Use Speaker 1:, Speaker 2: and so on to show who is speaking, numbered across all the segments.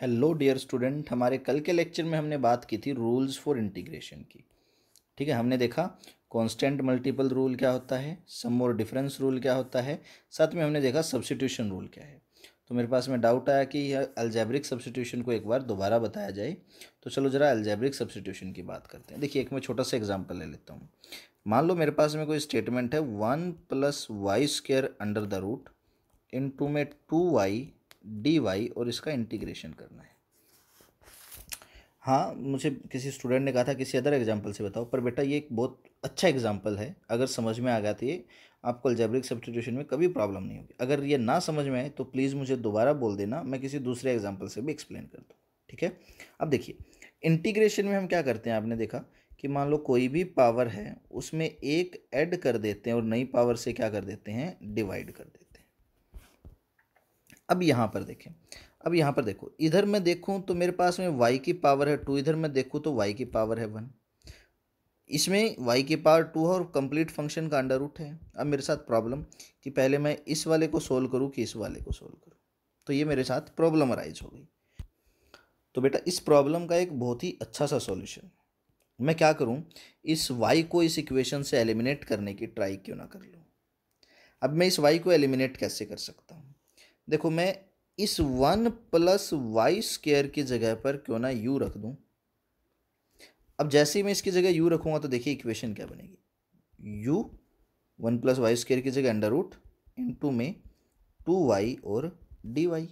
Speaker 1: hello dear student हमारे कल के लेक्चर में हमने बात की थी रूल्स फॉर इंटीग्रेशन की ठीक है हमने देखा कांस्टेंट मल्टीपल रूल क्या होता है सम और डिफरेंस रूल क्या होता है साथ में हमने देखा सब्सटीट्यूशन रूल क्या है तो मेरे पास में डाउट आया कि अल्जैब्रिक सब्सिट्यूशन को एक बार दोबारा बताया जाए तो चलो ज़रा अल्जैब्रिक सब्सिट्यूशन की बात करते हैं देखिए एक मैं छोटा सा एग्जाम्पल ले लेता हूँ मान लो मेरे पास में कोई स्टेटमेंट है one plus y square under the root into में टू वाई डी वाई और इसका इंटीग्रेशन करना है हाँ मुझे किसी स्टूडेंट ने कहा था किसी अदर एग्जाम्पल से बताओ पर बेटा ये एक बहुत अच्छा एग्जाम्पल है अगर समझ में आ गया तो ये आपको अल्जैब्रिक सब्सटीट्यूशन में कभी प्रॉब्लम नहीं होगी अगर ये ना समझ में आए तो प्लीज़ मुझे दोबारा बोल देना मैं किसी दूसरे एग्जाम्पल से भी एक्सप्लेन कर दूँ ठीक है अब देखिए इंटीग्रेशन में हम क्या करते हैं आपने देखा कि मान लो कोई भी पावर है उसमें एक ऐड कर देते हैं और नई पावर से क्या कर देते हैं डिवाइड कर देते हैं अब यहाँ पर देखें अब यहाँ पर देखो इधर मैं देखूँ तो मेरे पास में वाई की पावर है टू इधर मैं देखूँ तो वाई की पावर है वन इसमें वाई की पावर टू है और कंप्लीट फंक्शन का अंडर रूट है अब मेरे साथ प्रॉब्लम कि पहले मैं इस वाले को सोल्व करूँ कि इस वाले को सोल्व करूँ तो ये मेरे साथ प्रॉब्लम अराइज हो गई तो बेटा इस प्रॉब्लम का एक बहुत ही अच्छा सा सॉल्यूशन मैं क्या करूं इस वाई को इस इक्वेशन से एलिमिनेट करने की ट्राई क्यों ना कर लूँ अब मैं इस वाई को एलिमिनेट कैसे कर सकता हूँ देखो मैं इस वन प्लस वाई स्केयर की जगह पर क्यों ना यू रख दूं अब जैसे ही मैं इसकी जगह यू रखूंगा तो देखिए इक्वेशन क्या बनेगी u one plus y square की जगह अंडर रूट टू में टू वाई और डी वाई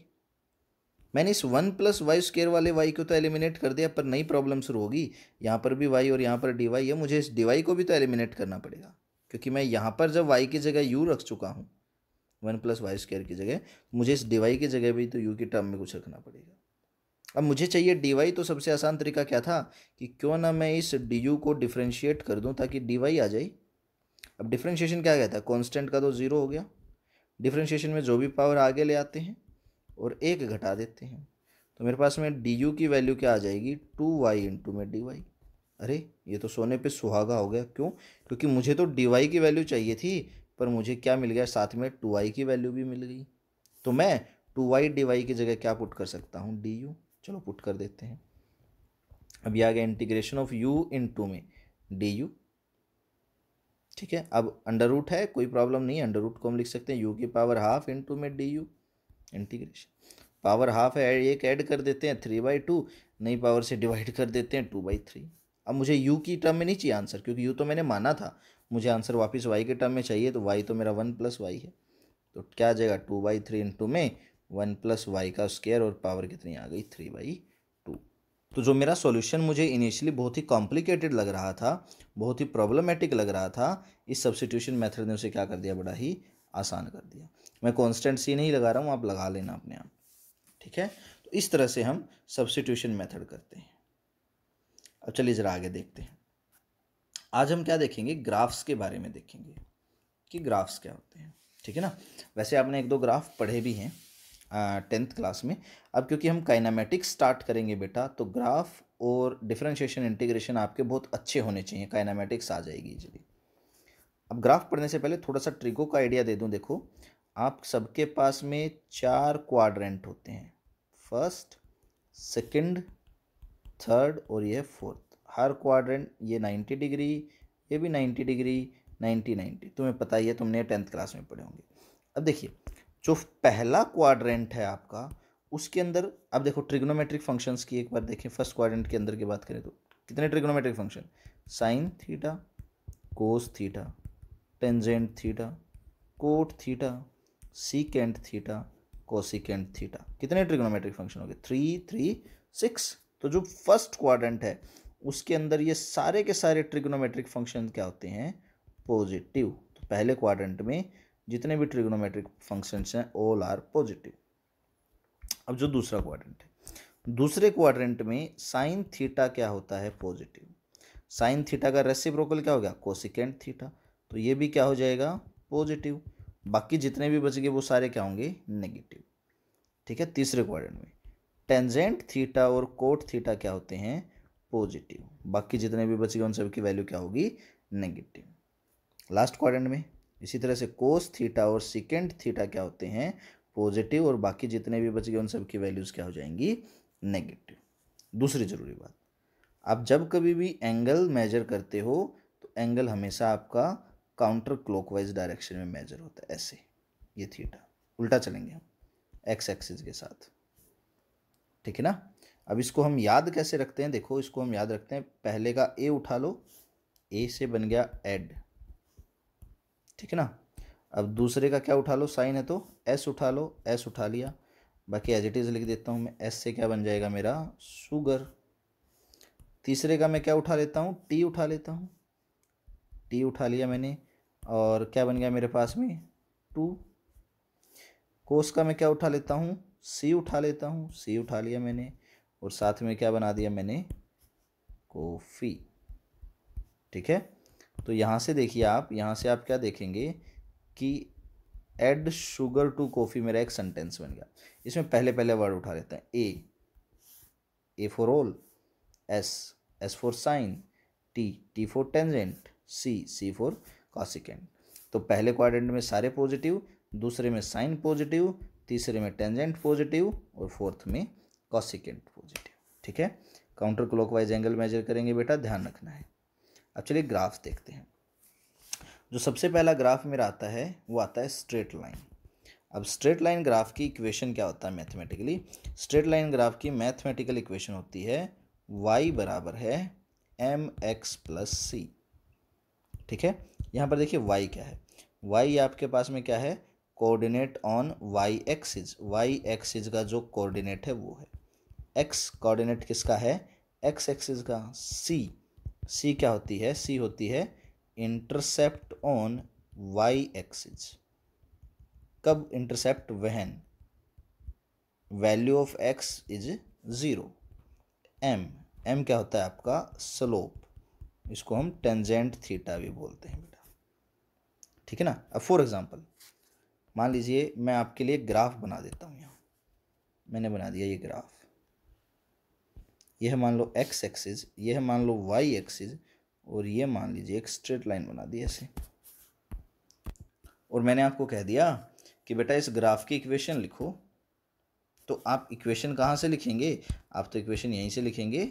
Speaker 1: मैंने इस वन प्लस वाई स्केयर वाले वाई को तो एलिमिनेट कर दिया पर नई प्रॉब्लम शुरू होगी यहाँ पर भी वाई और यहाँ पर डी वाई है मुझे इस डी वाई को भी तो एलिमिनेट करना पड़ेगा क्योंकि मैं यहाँ पर जब वाई की जगह यू रख चुका हूँ वन प्लस वाई स्क्वायर की जगह मुझे इस डी की जगह भी तो यू की टर्म में कुछ रखना पड़ेगा अब मुझे चाहिए डी वाई तो सबसे आसान तरीका क्या था कि क्यों ना मैं इस डी यू को डिफ्रेंशिएट कर दूं ताकि डी वाई आ जाए अब डिफ्रेंशिएशन क्या कहता है कॉन्स्टेंट का तो ज़ीरो हो गया डिफ्रेंशिएशन में जो भी पावर आगे ले आते हैं और एक घटा देते हैं तो मेरे पास में डी यू की वैल्यू क्या आ जाएगी टू वाई इंटू में डी वाई अरे ये तो सोने पे सुहागा हो गया क्यों क्योंकि मुझे तो डी वाई की वैल्यू चाहिए थी पर मुझे क्या मिल गया साथ में टू आई की वैल्यू भी मिल गई तो मैं टू वाई डी वाई की जगह क्या पुट कर सकता हूँ डी यू चलो पुट कर देते हैं अब यह आ गया integration of u into में डी यू ठीक है अब अंडर रूट है कोई प्रॉब्लम नहीं अंडर रूट को हम लिख सकते हैं यू की पावर हाफ इन टू में d u integration power half है एक ऐड कर देते हैं थ्री बाई टू नई पावर से डिवाइड कर देते हैं टू बाई थ्री अब मुझे यू की टर्म में नहीं चाहिए आंसर क्योंकि यू तो मैंने माना था मुझे आंसर वापस वाई के टर्म में चाहिए तो वाई तो मेरा वन प्लस वाई है तो क्या आ जाएगा टू बाई थ्री इंटू में वन प्लस वाई का स्केयर और पावर कितनी आ गई थ्री बाई टू तो जो मेरा सॉल्यूशन मुझे इनिशियली बहुत ही कॉम्प्लिकेटेड लग रहा था बहुत ही प्रॉब्लमेटिक लग रहा था इस सब्सिट्यूशन मेथड ने उसे क्या कर दिया बड़ा ही आसान कर दिया मैं कॉन्स्टेंट सी नहीं लगा रहा हूँ आप लगा लेना अपने आप ठीक है तो इस तरह से हम सब्सिट्यूशन मेथड करते हैं अब चलिए ज़रा आगे देखते हैं आज हम क्या देखेंगे ग्राफ्स के बारे में देखेंगे कि ग्राफ्स क्या होते हैं ठीक है ना वैसे आपने एक दो ग्राफ पढ़े भी हैं टेंथ क्लास में अब क्योंकि हम काइनामेटिक्स स्टार्ट करेंगे बेटा तो ग्राफ और डिफ्रेंशिएशन इंटीग्रेशन आपके बहुत अच्छे होने चाहिए काइनामेटिक्स आ जाएगी इजीली अब ग्राफ पढ़ने से पहले थोड़ा सा ट्रिको का आइडिया दे दूँ देखो आप सबके पास में चार क्वाड्रेंट होते हैं फर्स्ट सेकंड, थर्ड और यह फोर्थ हर क्वाड्रेंट ये नाइन्टी डिग्री ये भी नाइन्टी डिग्री नाइन्टी नाइन्टी तुम्हें पता ही है तुमने टेंथ क्लास में पढ़े होंगे अब देखिए जो पहला क्वाड्रेंट है आपका उसके अंदर अब देखो ट्रिग्नोमेट्रिक फंक्शंस की एक बार देखें फर्स्ट क्वाड्रेंट के अंदर की बात करें तो कितने trigonometric function sine theta cos theta tangent theta cot theta secant theta cosecant theta कितने ट्रिग्नोमेट्रिक फंक्शन हो गए थ्री थ्री सिक्स तो जो फर्स्ट क्वाड्रेंट है उसके अंदर ये सारे के सारे ट्रिग्नोमेट्रिक फंक्शन क्या होते हैं पॉजिटिव तो पहले क्वाड्रेंट में जितने भी ट्रिग्नोमेट्रिक फंक्शंस हैं ऑल आर पॉजिटिव अब जो दूसरा क्वाड्रेंट है दूसरे क्वाड्रेंट में साइन थीटा क्या होता है पॉजिटिव साइन थीटा का रेसिप्रोकल क्या हो गया कोसिकेंट थीटा तो ये भी क्या हो जाएगा पॉजिटिव बाकी जितने भी बच गए वो सारे क्या होंगे नेगेटिव ठीक है तीसरे क्वाड्रेंट में टेंजेंट थीटा और कोट थीटा क्या होते हैं पॉजिटिव बाकी जितने भी बचेंगे उन सब की वैल्यू क्या होगी नेगेटिव लास्ट क्वाड्रेंट में इसी तरह से कोस थीटा और सिकेंड थीटा क्या होते हैं पॉजिटिव और बाकी जितने भी बच गए उन सब की वैल्यूज़ क्या हो जाएंगी नेगेटिव दूसरी ज़रूरी बात आप जब कभी भी एंगल मेजर करते हो तो एंगल हमेशा आपका काउंटर क्लॉकवाइज डायरेक्शन में मेजर होता है ऐसे ये थीटा उल्टा चलेंगे हम एक्स एक्सिस के साथ ठीक है ना अब इसको हम याद कैसे रखते हैं देखो इसको हम याद रखते हैं पहले का ए उठा लो ए से बन गया एड ठीक है ना अब दूसरे का क्या उठा लो साइन है तो एस उठा लो एस उठा लिया बाकी एज इट इज़ लिख देता हूँ मैं एस से क्या बन जाएगा मेरा शुगर तीसरे का मैं क्या उठा लेता हूँ टी उठा लेता हूँ टी उठा लिया मैंने और क्या बन गया मेरे पास में टू कोस का मैं क्या उठा लेता हूँ सी उठा लेता हूँ सी उठा लिया मैंने और साथ में क्या बना दिया मैंने कॉफ़ी ठीक है तो यहाँ से देखिए आप यहाँ से आप क्या देखेंगे कि एड शुगर टू कॉफ़ी मेरा एक सेंटेंस बन गया इसमें पहले पहले वर्ड उठा लेते हैं A A for all S S for sine T T for tangent C C for cosecant तो पहले क्वाड्रेंट में सारे पॉजिटिव दूसरे में साइन पॉजिटिव तीसरे में टेंजेंट पॉजिटिव और फोर्थ में कॉसिकेंट ठीक है काउंटर क्लॉकवाइज एंगल मेजर करेंगे बेटा ध्यान रखना है अब चलिए ग्राफ देखते हैं जो सबसे पहला ग्राफ मेरा आता है वो आता है स्ट्रेट लाइन अब स्ट्रेट लाइन ग्राफ की इक्वेशन क्या होता है मैथमेटिकली स्ट्रेट लाइन ग्राफ की मैथमेटिकल इक्वेशन होती है वाई बराबर है एम एक्स प्लस सी ठीक है यहाँ पर देखिए वाई क्या है वाई आपके पास में क्या है coordinate on y axis y axis का जो कोऑर्डिनेट है वो है एक्स कोऑर्डिनेट किसका है एक्स एक्सिस का सी सी क्या होती है सी होती है इंटरसेप्ट ऑन वाई एक्सिस कब intercept when value of x is zero m m क्या होता है आपका स्लोप इसको हम टेंजेंट थीटा भी बोलते हैं बेटा ठीक है ना अब फॉर एग्जांपल मान लीजिए मैं आपके लिए ग्राफ बना देता हूँ यहाँ मैंने बना दिया ये ग्राफ यह मान लो एक्स एक्सिस यह मान लो वाई एक्सिस और यह मान लीजिए एक स्ट्रेट लाइन बना दी ऐसे और मैंने आपको कह दिया कि बेटा इस ग्राफ की इक्वेशन लिखो तो आप इक्वेशन कहाँ से लिखेंगे आप तो इक्वेशन यहीं से लिखेंगे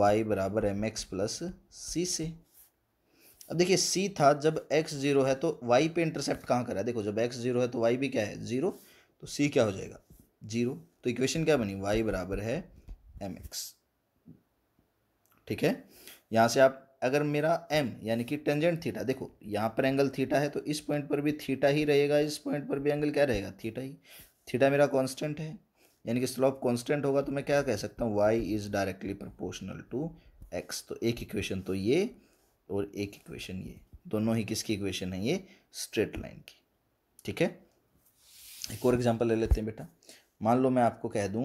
Speaker 1: y बराबर एम एक्स प्लस सी से अब देखिए c था जब x ज़ीरो है तो y पे इंटरसेप्ट कहाँ करा है देखो जब x ज़ीरो है तो y भी क्या है ज़ीरो तो c क्या हो जाएगा ज़ीरो तो इक्वेशन क्या बनी y बराबर है एम एक्स ठीक है यहाँ से आप अगर मेरा एम यानी कि टेंजेंट थीटा देखो यहाँ पर एंगल थीटा है तो इस पॉइंट पर भी थीटा ही रहेगा इस पॉइंट पर भी एंगल क्या रहेगा थीटा ही थीटा मेरा कॉन्स्टेंट है यानी कि स्लोप कॉन्स्टेंट होगा तो मैं क्या कह सकता हूँ y is directly proportional to x तो एक इक्वेशन तो ये और एक इक्वेशन ये दोनों ही किसकी इक्वेशन है ये स्ट्रेट लाइन की ठीक है एक और एग्जाम्पल ले लेते हैं बेटा मान लो मैं आपको कह दूं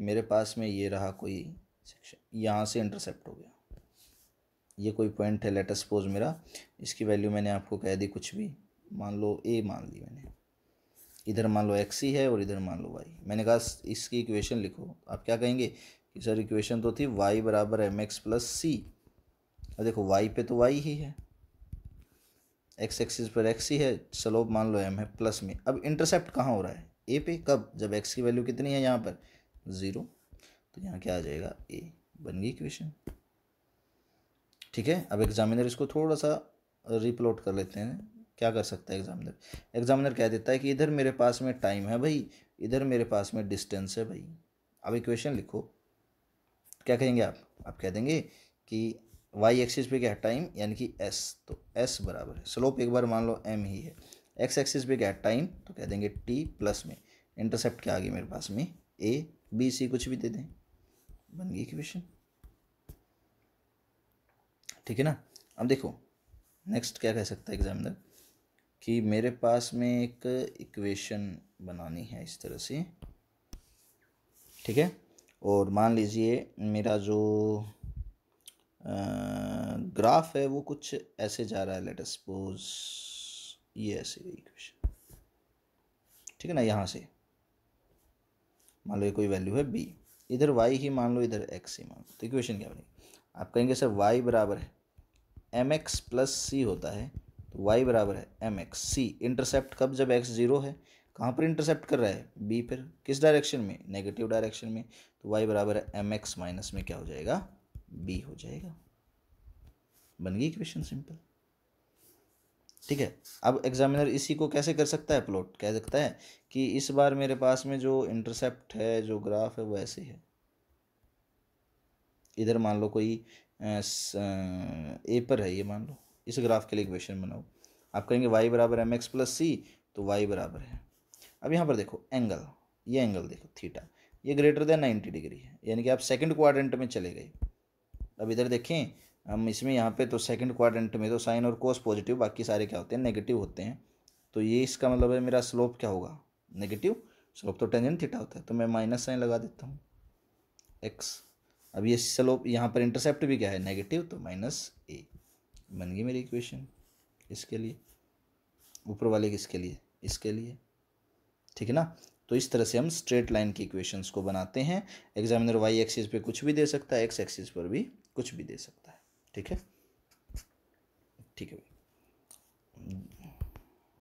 Speaker 1: कि मेरे पास में ये रहा कोई सेक्शन यहाँ से इंटरसेप्ट हो गया ये कोई पॉइंट है लेटर सपोज मेरा इसकी वैल्यू मैंने आपको कह दी कुछ भी मान लो ए मान ली मैंने इधर मान लो एक्स ही है और इधर मान लो वाई मैंने कहा इसकी इक्वेशन लिखो आप क्या कहेंगे कि सर इक्वेशन तो थी वाई बराबर एम एक्स प्लस सी अब देखो वाई पे तो वाई ही है एक्स एक्सिस पर एक्स ही है स्लोप मान लो एम है प्लस में अब इंटरसेप्ट कहाँ हो रहा है ए पे कब जब एक्स की वैल्यू कितनी है यहाँ पर ज़ीरो तो यहाँ क्या आ जाएगा ए बन गई इक्वेशन ठीक है अब एग्जामिनर इसको थोड़ा सा रिप्लोट कर लेते हैं क्या कर सकता है एग्जामिनर एग्जामिनर कह देता है कि इधर मेरे पास में टाइम है भाई इधर मेरे पास में डिस्टेंस है भाई अब इक्वेशन लिखो क्या कहेंगे आप आप कह देंगे कि वाई एक्सिस पे क्या टाइम यानी कि एस तो एस बराबर है स्लोप एक बार मान लो एम ही है एक्स एक्सिस पे क्या टाइम तो कह देंगे टी प्लस में इंटरसेप्ट क्या आ गई मेरे पास में ए बी सी कुछ भी दे दें बन गई इक्वेशन ठीक है ना अब देखो नेक्स्ट क्या कह सकता है एग्जामिनर कि मेरे पास में एक इक्वेशन बनानी है इस तरह से ठीक है और मान लीजिए मेरा जो आ, ग्राफ है वो कुछ ऐसे जा रहा है लेट सपोज ये ऐसे इक्वेशन ठीक है ना यहाँ से मान लो ये कोई वैल्यू है बी इधर वाई ही मान लो इधर एक्स ही मान लो तो इक्वेशन क्या बनेगी आप कहेंगे सर वाई बराबर है एम एक्स प्लस सी होता है तो वाई बराबर है एम एक्स सी इंटरसेप्ट कब जब एक्स ज़ीरो है कहाँ पर इंटरसेप्ट कर रहा है बी पर किस डायरेक्शन में नेगेटिव डायरेक्शन में तो वाई बराबर है एम एक्स माइनस में क्या हो जाएगा बी हो जाएगा बन गई इक्वेशन सिंपल ठीक है अब एग्जामिनर इसी को कैसे कर सकता है प्लॉट कह सकता है कि इस बार मेरे पास में जो इंटरसेप्ट है जो ग्राफ है वो ऐसे है इधर मान लो कोई ए पर है ये मान लो इस ग्राफ के लिए क्वेश्चन बनाओ आप कहेंगे वाई बराबर एम एक्स प्लस सी तो वाई बराबर है अब यहाँ पर देखो एंगल ये एंगल देखो थीटा ये ग्रेटर देन नाइन्टी डिग्री है यानी कि आप सेकंड क्वाड्रेंट में चले गए अब इधर देखें हम इसमें यहाँ पे तो सेकंड क्वाड्रेंट में तो साइन और कोस पॉजिटिव बाकी सारे क्या होते हैं नेगेटिव होते हैं तो ये इसका मतलब है मेरा स्लोप क्या होगा नेगेटिव स्लोप तो टेंजन थीटा होता है तो मैं माइनस साइन लगा देता हूँ एक्स अब ये स्लोप यहाँ पर इंटरसेप्ट भी क्या है नेगेटिव तो माइनस ए बन गई मेरी इक्वेशन इसके लिए ऊपर वाले किसके लिए इसके लिए ठीक है ना तो इस तरह से हम स्ट्रेट लाइन की इक्वेशंस को बनाते हैं एग्जामिनर वाई एक्सिस पे कुछ भी दे सकता है एक्स एक्सिस पर भी कुछ भी दे सकता है ठीक है ठीक है